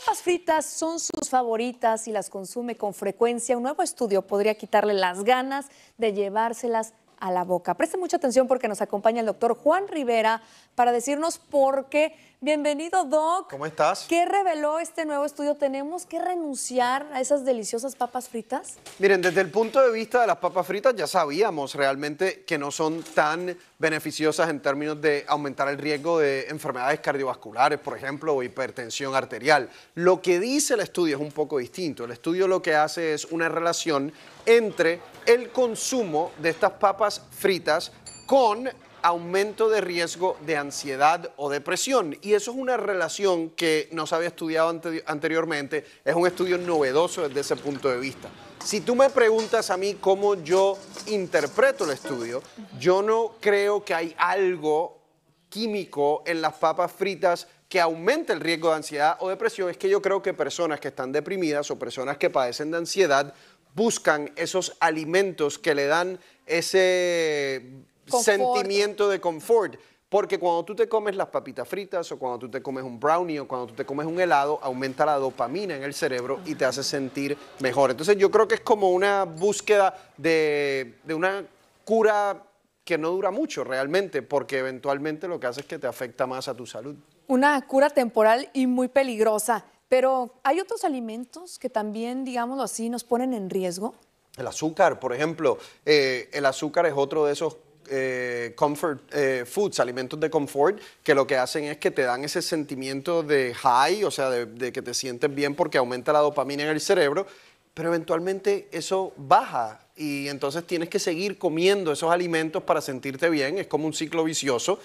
papas fritas son sus favoritas y las consume con frecuencia, un nuevo estudio podría quitarle las ganas de llevárselas a la boca. Preste mucha atención porque nos acompaña el doctor Juan Rivera para decirnos por qué Bienvenido, Doc. ¿Cómo estás? ¿Qué reveló este nuevo estudio? ¿Tenemos que renunciar a esas deliciosas papas fritas? Miren, desde el punto de vista de las papas fritas ya sabíamos realmente que no son tan beneficiosas en términos de aumentar el riesgo de enfermedades cardiovasculares, por ejemplo, o hipertensión arterial. Lo que dice el estudio es un poco distinto. El estudio lo que hace es una relación entre el consumo de estas papas fritas con aumento de riesgo de ansiedad o depresión. Y eso es una relación que no se había estudiado anteriormente, es un estudio novedoso desde ese punto de vista. Si tú me preguntas a mí cómo yo interpreto el estudio, yo no creo que hay algo químico en las papas fritas que aumente el riesgo de ansiedad o depresión, es que yo creo que personas que están deprimidas o personas que padecen de ansiedad buscan esos alimentos que le dan ese sentimiento de confort. Porque cuando tú te comes las papitas fritas o cuando tú te comes un brownie o cuando tú te comes un helado, aumenta la dopamina en el cerebro y te hace sentir mejor. Entonces yo creo que es como una búsqueda de, una cura que no dura mucho realmente, porque eventualmente lo que hace es que te afecta más a tu salud. Una cura temporal y muy peligrosa. Pero hay otros alimentos que también, digámoslo así, nos ponen en riesgo. El azúcar, por ejemplo. Eh, el azúcar es otro de esos eh, comfort eh, foods, alimentos de confort, que lo que hacen es que te dan ese sentimiento de high, o sea, de, que te sientes bien porque aumenta la dopamina en el cerebro, pero eventualmente eso baja y entonces tienes que seguir comiendo esos alimentos para sentirte bien, es como un ciclo vicioso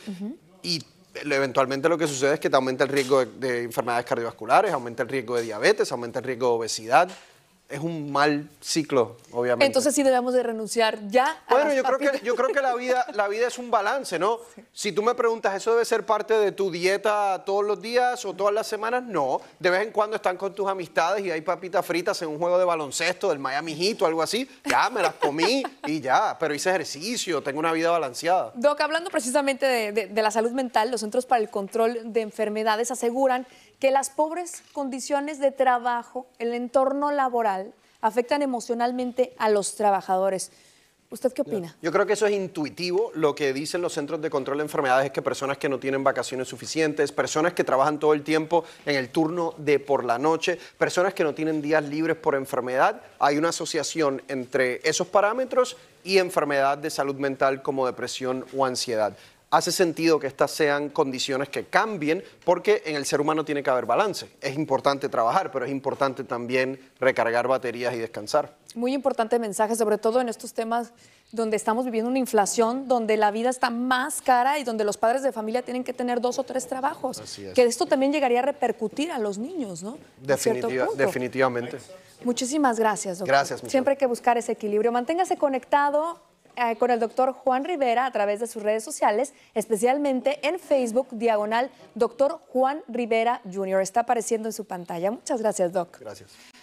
y eventualmente lo que sucede es que te aumenta el riesgo de enfermedades cardiovasculares, aumenta el riesgo de diabetes, aumenta el riesgo de obesidad es un mal ciclo, obviamente. Entonces sí debemos de renunciar ya. Bueno, yo creo que yo creo que la vida la vida es un balance, ¿no? Si tú me preguntas, eso debe ser parte de tu dieta todos los días o todas las semanas, no. De vez en cuando están con tus amistades y hay papitas fritas en un juego de baloncesto del Miami Heat o algo así. Ya me las comí y ya, pero hice ejercicio, tengo una vida balanceada. Doc, hablando precisamente de, de la salud mental, los Centros para el Control de Enfermedades aseguran que las pobres condiciones de trabajo, el entorno laboral afectan emocionalmente a los trabajadores. ¿Usted qué opina? Yo creo que eso es intuitivo. Lo que dicen los centros de control de enfermedades es que personas que no tienen vacaciones suficientes, personas que trabajan todo el tiempo en el turno de por la noche, personas que no tienen días libres por enfermedad, hay una asociación entre esos parámetros y enfermedad de salud mental como depresión o ansiedad hace sentido que estas sean condiciones que cambien porque en el ser humano tiene que haber balance. Es importante trabajar, pero es importante también recargar baterías y descansar. Muy importante mensaje, sobre todo en estos temas donde estamos viviendo una inflación, donde la vida está más cara y donde los padres de familia tienen que tener dos o tres trabajos. Que esto también llegaría a repercutir a los niños, ¿no? definitivamente. Muchísimas gracias, doctor. Gracias, Siempre hay que buscar ese equilibrio. Manténgase conectado eh, con el doctor Juan Rivera a través de sus redes sociales, especialmente en Facebook, diagonal, doctor Juan Rivera Jr. Está apareciendo en su pantalla. Muchas gracias, Doc. Gracias.